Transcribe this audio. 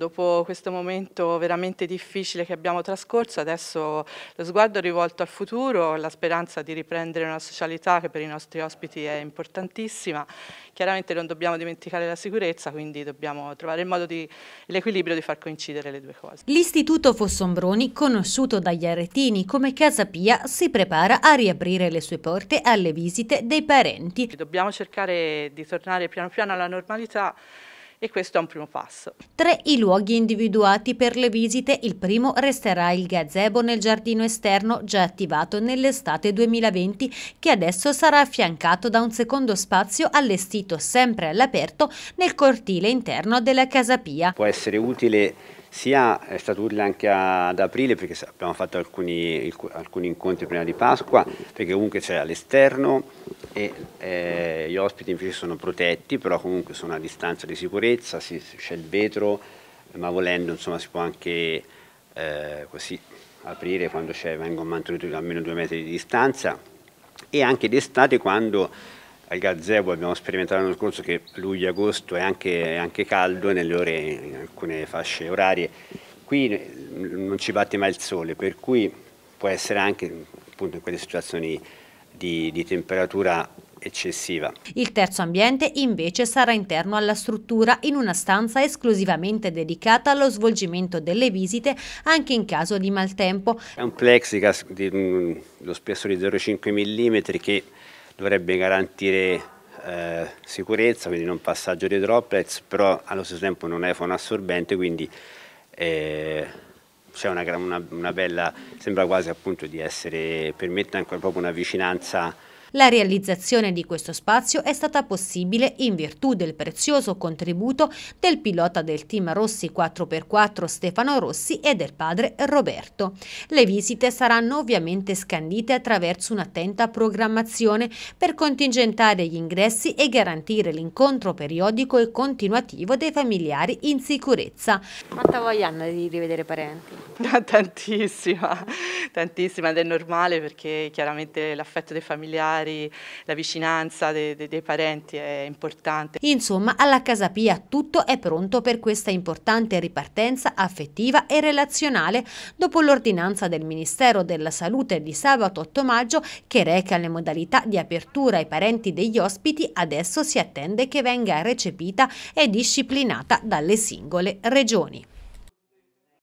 Dopo questo momento veramente difficile che abbiamo trascorso, adesso lo sguardo è rivolto al futuro, la speranza di riprendere una socialità che per i nostri ospiti è importantissima. Chiaramente non dobbiamo dimenticare la sicurezza, quindi dobbiamo trovare il modo di l'equilibrio di far coincidere le due cose. L'Istituto Fossombroni, conosciuto dagli aretini come Casa Pia, si prepara a riaprire le sue porte alle visite dei parenti. Dobbiamo cercare di tornare piano piano alla normalità e questo è un primo passo. Tre i luoghi individuati per le visite, il primo resterà il gazebo nel giardino esterno già attivato nell'estate 2020 che adesso sarà affiancato da un secondo spazio allestito sempre all'aperto nel cortile interno della Casa Pia. Può essere utile sia è stato utile anche ad aprile perché abbiamo fatto alcuni, alcuni incontri prima di Pasqua perché comunque c'è all'esterno e, eh, gli ospiti invece sono protetti, però comunque sono a distanza di sicurezza, c'è il vetro, ma volendo insomma, si può anche eh, così aprire quando vengono mantenuti almeno due metri di distanza e anche d'estate quando al gazebo abbiamo sperimentato l'anno scorso che luglio-agosto è, è anche, caldo nelle ore, in alcune fasce orarie, qui non ci batte mai il sole, per cui può essere anche appunto in quelle situazioni di, di temperatura eccessiva. Il terzo ambiente invece sarà interno alla struttura in una stanza esclusivamente dedicata allo svolgimento delle visite anche in caso di maltempo. È un plexiglass dello spesso di 0,5 mm che dovrebbe garantire eh, sicurezza, quindi non passaggio dei droplets, però allo stesso tempo non è fonoassorbente, quindi eh, c'è una, una, una, bella, sembra quasi appunto di essere, permette anche proprio una vicinanza la realizzazione di questo spazio è stata possibile in virtù del prezioso contributo del pilota del team Rossi 4x4 Stefano Rossi e del padre Roberto. Le visite saranno ovviamente scandite attraverso un'attenta programmazione per contingentare gli ingressi e garantire l'incontro periodico e continuativo dei familiari in sicurezza. Quanta voglia hanno di rivedere parenti? Tantissima, tantissima ed è normale perché chiaramente l'affetto dei familiari familiari, la vicinanza dei, dei, dei parenti è importante. Insomma, alla Casa Pia tutto è pronto per questa importante ripartenza affettiva e relazionale dopo l'ordinanza del Ministero della Salute di sabato 8 maggio che reca le modalità di apertura ai parenti degli ospiti, adesso si attende che venga recepita e disciplinata dalle singole regioni.